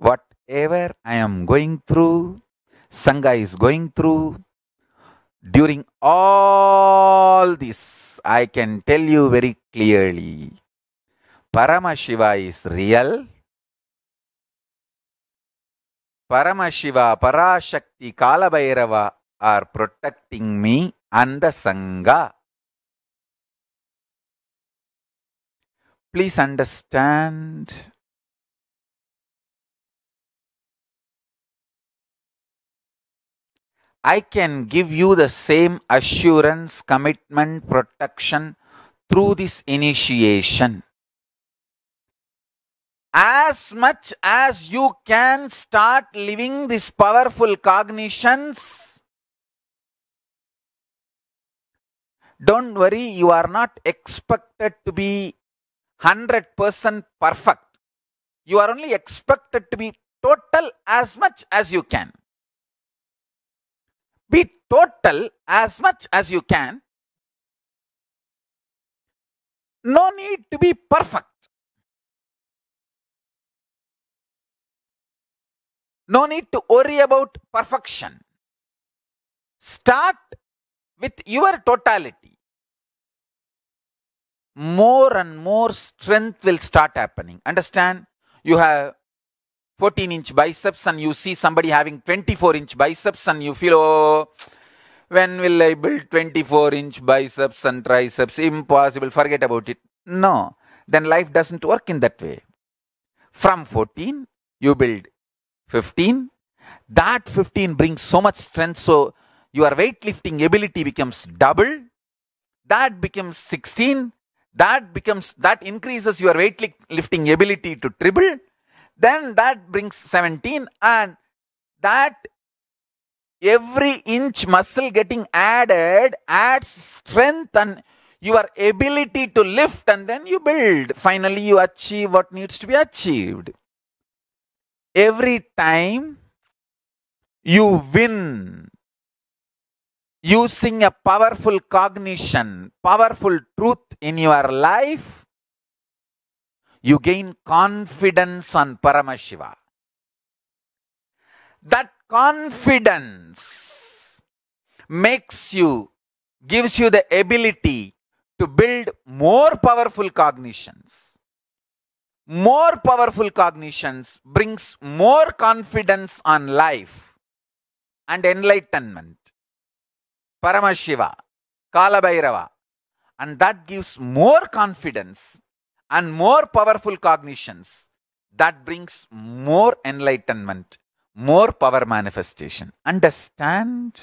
whatever I am going through, Sangha is going through, during all this, I can tell you very clearly Paramashiva is real. Paramashiva, Parashakti, Kalabhairava are protecting me and the Sangha. Please understand I can give you the same assurance, commitment, protection through this initiation. As much as you can start living these powerful cognitions, don't worry, you are not expected to be 100% perfect. You are only expected to be total as much as you can be total as much as you can. No need to be perfect. No need to worry about perfection. Start with your totality. More and more strength will start happening. Understand? You have 14 inch biceps and you see somebody having 24 inch biceps and you feel, oh, when will I build 24 inch biceps and triceps? Impossible, forget about it. No, then life doesn't work in that way. From 14, you build 15. That 15 brings so much strength, so your weightlifting ability becomes double. That becomes 16 that becomes that increases your weightlifting ability to triple then that brings 17 and that every inch muscle getting added adds strength and your ability to lift and then you build. Finally, you achieve what needs to be achieved. Every time you win using a powerful cognition, powerful truth in your life, you gain confidence on Paramashiva. That confidence makes you, gives you the ability to build more powerful cognitions. More powerful cognitions brings more confidence on life and enlightenment. Paramashiva, Kalabhairava, and that gives more confidence and more powerful cognitions that brings more enlightenment more power manifestation understand